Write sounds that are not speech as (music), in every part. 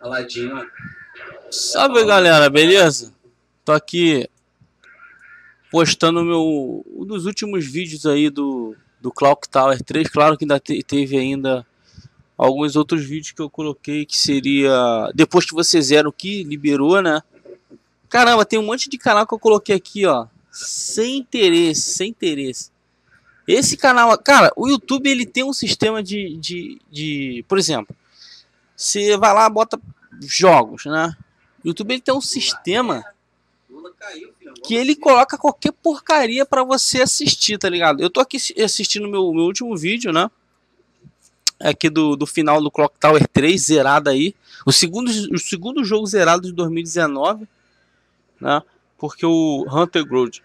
Aladinho. ó. Salve galera, beleza? Tô aqui postando meu um dos últimos vídeos aí do do Clock Tower 3, claro que ainda te, teve ainda alguns outros vídeos que eu coloquei que seria depois que você zero que liberou, né? Caramba, tem um monte de canal que eu coloquei aqui, ó, sem interesse, sem interesse. Esse canal, cara, o YouTube ele tem um sistema de, de, de por exemplo, você vai lá, bota jogos, né? O YouTube ele tem um sistema que ele coloca qualquer porcaria para você assistir, tá ligado? Eu tô aqui assistindo meu, meu último vídeo, né? Aqui do, do final do Clock Tower 3, zerado aí. O segundo, o segundo jogo zerado de 2019, né? Porque o Hunter Growth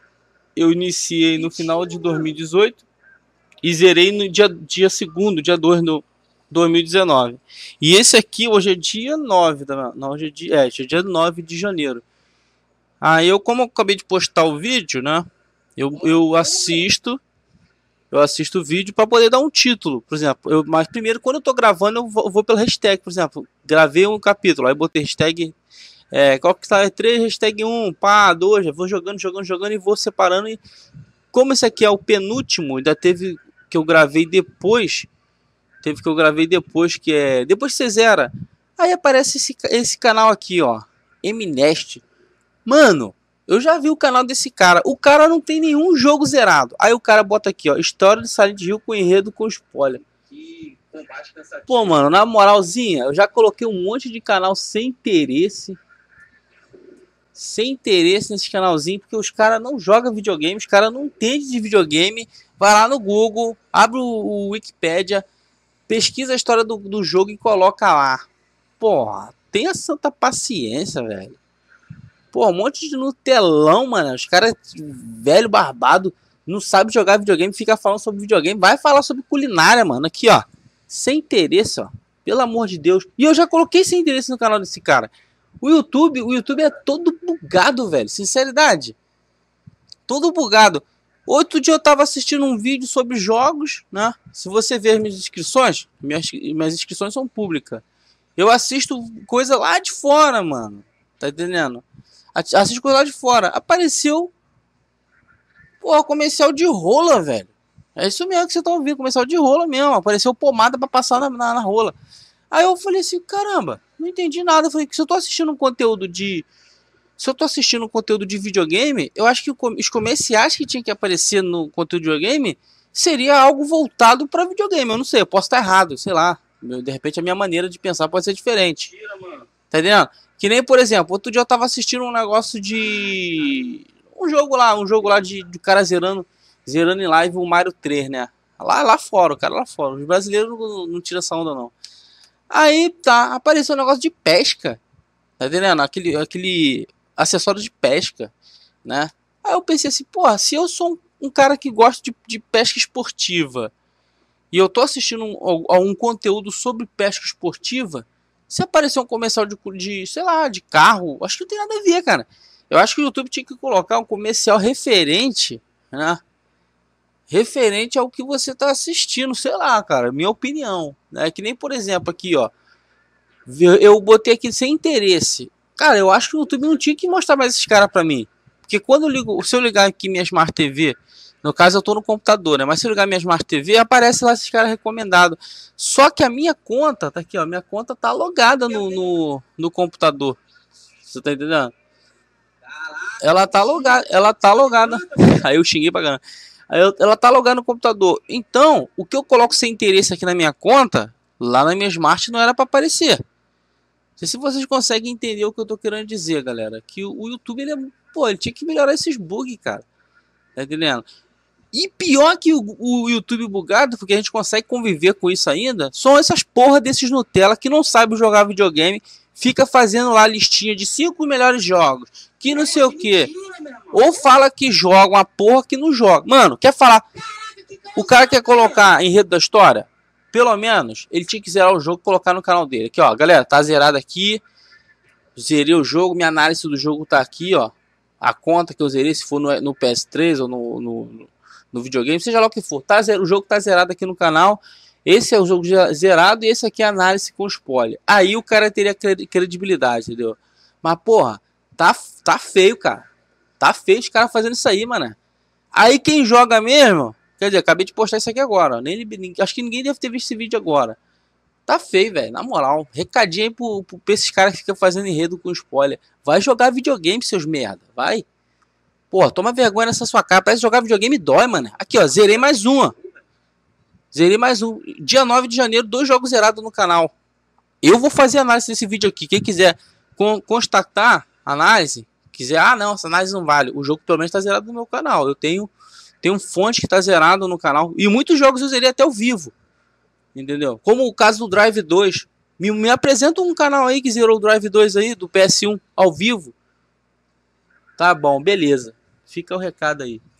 eu iniciei no final de 2018 e zerei no dia, dia segundo, dia 2 no, 2019. E esse aqui hoje é dia 9, da, não, hoje é dia, é, é dia 9 de janeiro. Aí eu, como eu acabei de postar o vídeo, né? Eu, eu assisto, eu assisto o vídeo para poder dar um título, por exemplo. Eu, mas primeiro, quando eu tô gravando, eu vou, eu vou pelo hashtag, por exemplo. Gravei um capítulo, aí botei hashtag é, qual que está 3, é hashtag 1, pá, 2, vou jogando, jogando, jogando e vou separando. E como esse aqui é o penúltimo, ainda teve que eu gravei depois, Teve que eu gravei depois, que é. Depois que você zera. Aí aparece esse, esse canal aqui, ó. Mnest. Mano, eu já vi o canal desse cara. O cara não tem nenhum jogo zerado. Aí o cara bota aqui, ó. História de Silent Hill com enredo com spoiler. Pô, mano, na moralzinha, eu já coloquei um monte de canal sem interesse. Sem interesse nesse canalzinho, porque os caras não jogam videogame, os caras não entendem de videogame. Vai lá no Google, abre o, o Wikipedia, pesquisa a história do, do jogo e coloca lá. Porra, tenha santa paciência, velho. Porra, um monte de Nutelão, mano. Os caras, velho barbado, não sabe jogar videogame, fica falando sobre videogame. Vai falar sobre culinária, mano. Aqui, ó. Sem interesse, ó. Pelo amor de Deus. E eu já coloquei sem interesse no canal desse cara. O YouTube, o YouTube é todo bugado, velho. Sinceridade. Todo bugado. Outro dia eu estava assistindo um vídeo sobre jogos, né? Se você ver minhas inscrições, minhas, minhas inscrições são públicas. Eu assisto coisa lá de fora, mano. Tá entendendo? Assisto coisa lá de fora. Apareceu. Pô, comercial de rola, velho. É isso mesmo que você tá ouvindo, comercial de rola mesmo. Apareceu pomada para passar na, na, na, rola. Aí eu falei assim, caramba, não entendi nada. Eu falei, se eu tô assistindo um conteúdo de, se eu tô assistindo conteúdo de videogame, eu acho que os comerciais que tinha que aparecer no conteúdo de videogame seria algo voltado para videogame. Eu não sei, eu posso estar errado, sei lá. De repente a minha maneira de pensar pode ser diferente. Tira, tá entendendo? Que nem, por exemplo, outro dia eu tava assistindo um negócio de. Um jogo lá, um jogo lá de, de cara zerando, zerando em live o Mario 3, né? Lá, lá fora, o cara lá fora. Os brasileiros não, não tiram essa onda, não. Aí tá, apareceu um negócio de pesca. Tá entendendo? Aquele, aquele acessório de pesca, né? Aí eu pensei assim, porra, se eu sou um, um cara que gosta de, de, pesca esportiva e eu tô assistindo um, a um conteúdo sobre pesca esportiva, se aparecer um comercial de, de, sei lá, de carro, acho que não tem nada a ver, cara. Eu acho que o YouTube tinha que colocar um comercial referente, né? Referente ao que você tá assistindo, sei lá, cara, minha opinião, né? Que nem, por exemplo, aqui, ó, eu botei aqui sem interesse Cara, eu acho que o YouTube não tinha que mostrar mais esses caras pra mim. Porque quando eu ligo, se eu ligar aqui minha Smart TV, no caso eu tô no computador, né? Mas se eu ligar minha Smart TV, aparece lá esses caras recomendados. Só que a minha conta, tá aqui, ó, minha conta tá logada no, no, no computador. Você tá entendendo? Ela tá logada, ela tá logada. (laughs) Aí eu xinguei pra caramba. Ela tá logada no computador. Então, o que eu coloco sem interesse aqui na minha conta, lá na minha Smart não era para aparecer sei se vocês conseguem entender o que eu tô querendo dizer, galera. Que o YouTube, ele é, pô, ele tinha que melhorar esses bugs, cara. Tá entendendo? E pior que o, o, YouTube bugado, porque a gente consegue conviver com isso ainda, são essas porra desses Nutella que não sabe jogar videogame, fica fazendo lá listinha de cinco melhores jogos, que não é, sei o quê. Mentira, Ou fala que joga uma porra que não joga. Mano, quer falar. Caraca, que o cara quer colocar enredo da história? pelo menos ele tinha que zerar o jogo e colocar no canal dele. Aqui, ó, galera, tá zerado aqui. Zerei o jogo, minha análise do jogo tá aqui, ó. A conta que eu zerei, se for no, no PS3 ou no, no, no, videogame, seja lá o que for. Tá, o jogo tá zerado aqui no canal. Esse é o jogo zerado e esse aqui é a análise com spoiler. Aí o cara teria credibilidade, entendeu? Mas, porra, tá, tá feio, cara. Tá feio os caras fazendo isso aí, mano. Aí quem joga mesmo Quer dizer, acabei de postar isso aqui agora. Nem, acho que ninguém deve ter visto esse vídeo agora. Tá feio, velho. Na moral. Recadinho aí pro, pro, pra esses caras que ficam fazendo enredo com spoiler. Vai jogar videogame, seus merda. Vai. Pô, toma vergonha nessa sua cara. Parece jogar videogame dói, mano. Aqui, ó. Zerei mais uma. Zerei mais um. Dia 9 de janeiro, dois jogos zerados no canal. Eu vou fazer análise desse vídeo aqui. Quem quiser constatar análise, quiser, ah, não, essa análise não vale. O jogo pelo menos tá zerado no meu canal. Eu tenho tem um fonte que tá zerado no canal. E muitos jogos eu zerei até ao vivo. Entendeu? Como o caso do Drive 2. Me, me apresenta um canal aí que zerou o Drive 2 aí, do PS1, ao vivo. Tá bom, beleza. Fica o recado aí.